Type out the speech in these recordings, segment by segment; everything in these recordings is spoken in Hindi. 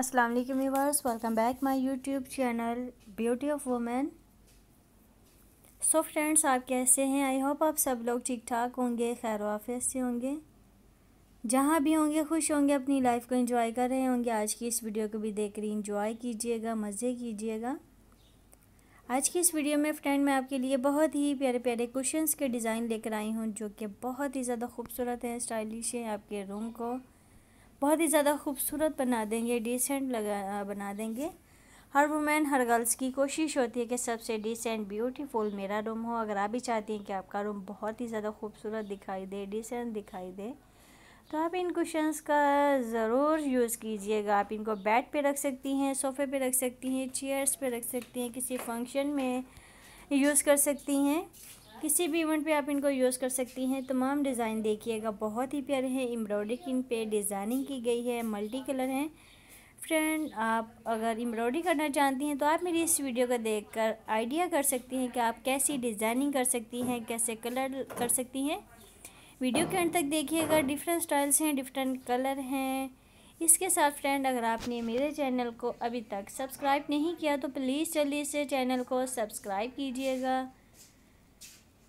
अस्सलाम वालेकुम viewers welcome back my YouTube channel beauty of women so friends आप कैसे हैं आई होप आप सब लोग ठीक ठाक होंगे खैर वाफियत से होंगे जहाँ भी होंगे खुश होंगे अपनी लाइफ को एंजॉय कर रहे होंगे आज की इस वीडियो को भी देख रही इंजॉय कीजिएगा मज़े कीजिएगा आज की इस वीडियो में फ्रेंड मैं आपके लिए बहुत ही प्यारे प्यारे कुशंस के डिज़ाइन लेकर आई हूँ जो कि बहुत ही ज़्यादा खूबसूरत हैं स्टाइलिश हैं आपके रूम को बहुत ही ज़्यादा खूबसूरत बना देंगे डिसेंट लगा बना देंगे हर वुमेन हर गर्ल्स की कोशिश होती है कि सबसे डिसेंट ब्यूटीफुल मेरा रूम हो अगर आप भी चाहती हैं कि आपका रूम बहुत ही ज़्यादा खूबसूरत दिखाई दे डिसेंट दिखाई दे तो आप इन कुशंस का ज़रूर यूज़ कीजिएगा आप इनको बेड पे रख सकती हैं सोफ़े पे रख सकती हैं चेयर्स पे रख सकती हैं किसी फंक्शन में यूज़ कर सकती हैं किसी भी इवेंट पे आप इनको यूज़ कर सकती हैं तमाम डिज़ाइन देखिएगा बहुत ही प्यारे हैं एम्ब्रॉयडरी इन पे डिज़ाइनिंग की गई है मल्टी कलर हैं फ्रेंड आप अगर एम्ब्रॉयडरी करना चाहती हैं तो आप मेरी इस वीडियो को कर आइडिया कर सकती हैं कि आप कैसी डिज़ाइनिंग कर सकती हैं कैसे कलर कर सकती हैं वीडियो के अंत तक देखिएगा डिफरेंट स्टाइल्स हैं डिफरेंट कलर हैं इसके साथ फ्रेंड अगर आपने मेरे चैनल को अभी तक सब्सक्राइब नहीं किया तो प्लीज़ जल्दी इसे चैनल को सब्सक्राइब कीजिएगा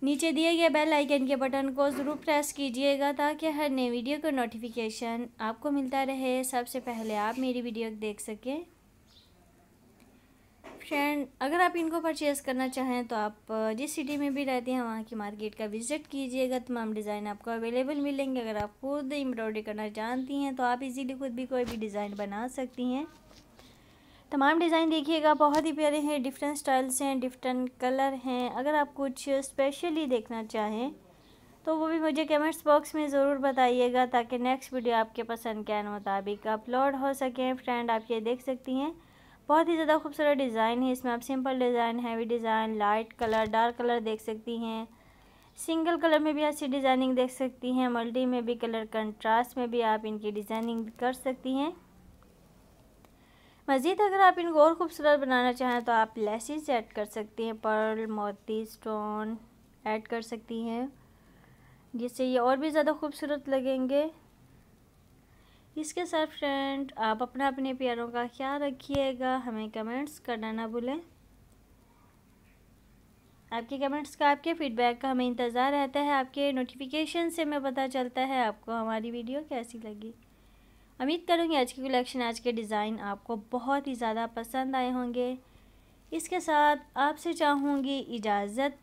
नीचे दिए गए बेल आइकन के बटन को ज़रूर प्रेस कीजिएगा ताकि हर नए वीडियो का नोटिफिकेशन आपको मिलता रहे सबसे पहले आप मेरी वीडियो देख सकें फ्रेंड अगर आप इनको परचेज़ करना चाहें तो आप जिस सिटी में भी रहते हैं वहाँ की मार्केट का विज़िट कीजिएगा तमाम डिज़ाइन आपको अवेलेबल मिलेंगे अगर आप खुद एम्ब्रॉयडरी करना जानती हैं तो आप इजीली खुद भी कोई भी डिज़ाइन बना सकती हैं तमाम डिज़ाइन देखिएगा बहुत ही प्यारे हैं डिफरेंट स्टाइल्स हैं डिफरेंट कलर हैं अगर आप कुछ स्पेशली देखना चाहें तो वो भी मुझे कमेंट्स बॉक्स में ज़रूर बताइएगा ताकि नेक्स्ट वीडियो आपके पसंद के मुताबिक अपलोड हो सके फ्रेंड आप ये देख सकती हैं बहुत ही ज़्यादा खूबसूरत डिज़ाइन है इसमें आप simple design heavy design light colour dark colour देख सकती हैं सिंगल कलर में भी ऐसी डिज़ाइनिंग देख सकती हैं मल्टी में भी कलर कंट्रास्ट में भी आप इनकी डिज़ाइनिंग कर सकती हैं मज़ीद अगर आप इनको और ख़ूबसूरत बनाना चाहें तो आप लेसिस ऐड कर सकती हैं पर्ल मोती स्टोन ऐड कर सकती हैं जिससे ये और भी ज़्यादा खूबसूरत लगेंगे इसके साथ फ्रेंड आप अपना अपने प्यारों का ख्याल रखिएगा हमें कमेंट्स करना ना भूलें आपके कमेंट्स का आपके फीडबैक का हमें इंतज़ार रहता है आपके नोटिफिकेशन से हमें पता चलता है आपको हमारी वीडियो कैसी लगी उम्मीद करूँगी आज की कलेक्शन आज के डिज़ाइन आपको बहुत ही ज़्यादा पसंद आए होंगे इसके साथ आपसे चाहूँगी इजाज़त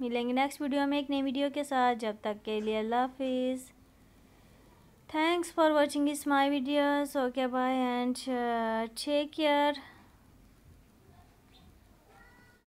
मिलेंगे नेक्स्ट वीडियो में एक नई वीडियो के साथ जब तक के लिए अल्लाह हाफिज़ थैंक्स फॉर वॉचिंग इस my videos okay bye and take care